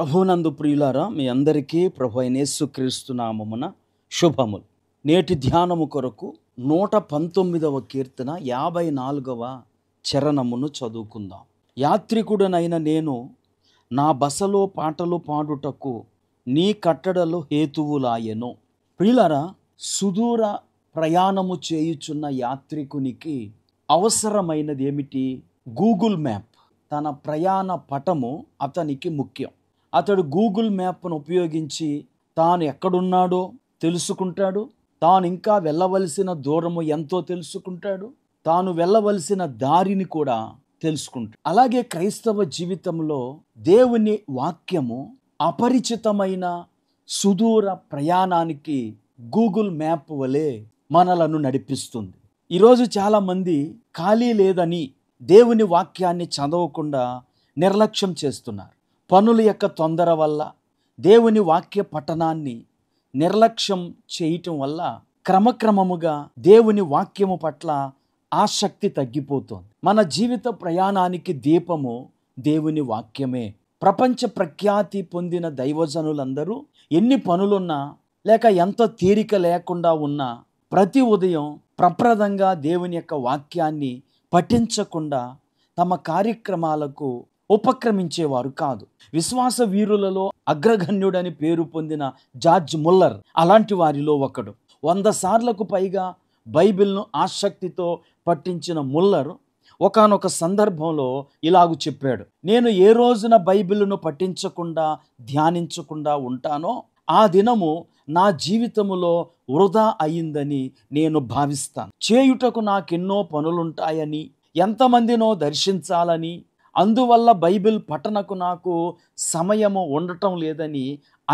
ప్రభునందు ప్రియులారా మీ అందరికీ ప్రభు యేసుక్రీస్తు నామమున శుభములు నేటి ధ్యానము కొరకు నూట పంతొమ్మిదవ కీర్తన యాభై నాలుగవ చరణమును చదువుకుందాం యాత్రికుడనైన నేను నా బసలో పాటలు పాడుటకు నీ కట్టడలు హేతువులాయెను ప్రియులారా సుదూర ప్రయాణము చేయుచున్న యాత్రికునికి అవసరమైనది ఏమిటి గూగుల్ మ్యాప్ తన ప్రయాణ పటము అతనికి ముఖ్యం అతడు గూగుల్ మ్యాప్ను ఉపయోగించి తాను ఎక్కడున్నాడో తెలుసుకుంటాడు తాను ఇంకా వెళ్ళవలసిన దూరము ఎంతో తెలుసుకుంటాడు తాను వెళ్ళవలసిన దారిని కూడా తెలుసుకుంటాడు అలాగే క్రైస్తవ జీవితంలో దేవుని వాక్యము అపరిచితమైన సుదూర ప్రయాణానికి గూగుల్ మ్యాప్ వలె మనలను నడిపిస్తుంది ఈరోజు చాలామంది ఖాళీ లేదని దేవుని వాక్యాన్ని చదవకుండా నిర్లక్ష్యం చేస్తున్నారు పనుల యొక్క తొందర వల్ల దేవుని వాక్య పఠనాన్ని నిర్లక్ష్యం చేయటం వల్ల క్రమక్రమముగా దేవుని వాక్యము పట్ల ఆసక్తి తగ్గిపోతుంది మన జీవిత ప్రయాణానికి దీపము దేవుని వాక్యమే ప్రపంచ ప్రఖ్యాతి పొందిన దైవజనులందరూ ఎన్ని పనులున్నా లేక ఎంత తీరిక లేకుండా ఉన్నా ప్రతి ఉదయం ప్రప్రదంగా దేవుని యొక్క వాక్యాన్ని పఠించకుండా తమ కార్యక్రమాలకు ఉపక్రమించేవారు కాదు విశ్వాస వీరులలో అగ్రగణ్యుడని పేరు పొందిన జార్జ్ ముల్లర్ అలాంటి వారిలో ఒకడు వంద సార్లకు పైగా బైబిల్ను ఆసక్తితో పట్టించిన ముల్లర్ ఒకనొక సందర్భంలో ఇలాగు చెప్పాడు నేను ఏ రోజున బైబిల్ను పఠించకుండా ధ్యానించకుండా ఉంటానో ఆ దినము నా జీవితములో వృధా అయిందని నేను భావిస్తాను చేయుటకు నాకెన్నో పనులుంటాయని ఎంతమందినో దర్శించాలని అందువల్ల బైబిల్ పఠనకు నాకు సమయము ఉండటం లేదని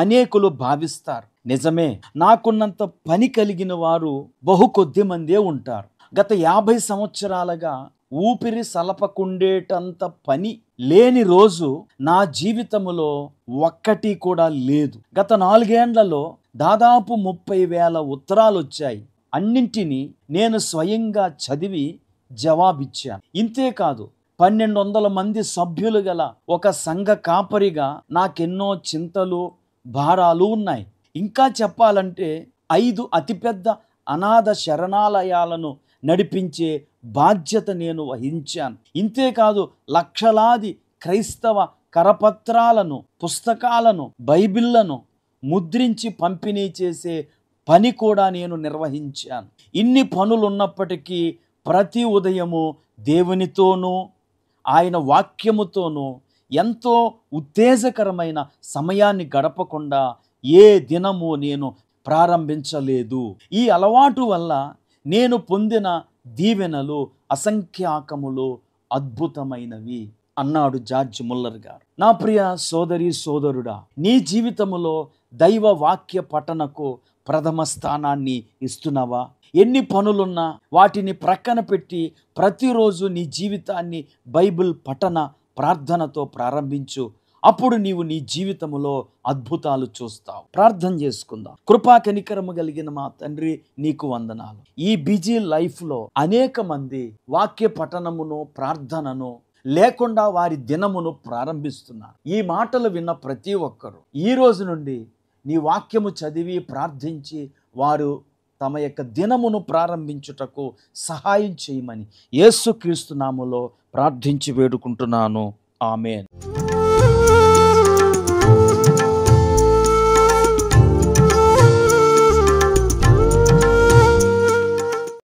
అనేకులు భావిస్తారు నిజమే నాకున్నంత పని కలిగిన వారు బహు కొద్ది మందే ఉంటారు గత యాభై సంవత్సరాలుగా ఊపిరి సలపకుండేటంత పని లేని రోజు నా జీవితంలో ఒక్కటి కూడా లేదు గత నాలుగేండ్లలో దాదాపు ముప్పై వేల ఉత్తరాలు వచ్చాయి అన్నింటినీ నేను స్వయంగా చదివి జవాబిచ్చాను ఇంతేకాదు పన్నెండు వందల మంది సభ్యులు గల ఒక సంఘ కాపరిగా నాకెన్నో చింతలు భారాలు ఉన్నాయి ఇంకా చెప్పాలంటే ఐదు అతిపెద్ద అనాథ శరణాలయాలను నడిపించే బాధ్యత నేను వహించాను ఇంతేకాదు లక్షలాది క్రైస్తవ కరపత్రాలను పుస్తకాలను బైబిళ్లను ముద్రించి పంపిణీ చేసే పని కూడా నేను నిర్వహించాను ఇన్ని పనులున్నప్పటికీ ప్రతి ఉదయము దేవునితోనూ ఆయన వాక్యముతోనూ ఎంతో ఉత్తేజకరమైన సమయాన్ని గడపకుండా ఏ దినము నేను ప్రారంభించలేదు ఈ అలవాటు వల్ల నేను పొందిన దీవెనలు అసంఖ్యాకములు అద్భుతమైనవి అన్నాడు జార్జ్ ముల్లర్ గారు నా ప్రియ సోదరి సోదరుడా నీ జీవితములో దైవ వాక్య పఠనకు ప్రథమ స్థానాన్ని ఇస్తున్నావా ఎన్ని పనులున్నా వాటిని ప్రక్కన పెట్టి ప్రతిరోజు నీ జీవితాన్ని బైబిల్ పఠన ప్రార్థనతో ప్రారంభించు అప్పుడు నీవు నీ జీవితంలో అద్భుతాలు చూస్తావు ప్రార్థన చేసుకుందాం కృపా కనికరము కలిగిన మా తండ్రి నీకు వందనాలు ఈ బిజీ లైఫ్లో అనేక మంది వాక్య పఠనమును ప్రార్థనను లేకుండా వారి దినమును ప్రారంభిస్తున్నారు ఈ మాటలు విన్న ప్రతి ఒక్కరూ ఈ రోజు నుండి నీ వాక్యము చదివి ప్రార్థించి వారు తమ యొక్క దినమును ప్రారంభించుటకు సహాయం చేయమని యేసుక్రీస్తు నామలో ప్రార్థించి వేడుకుంటున్నాను ఆమెన్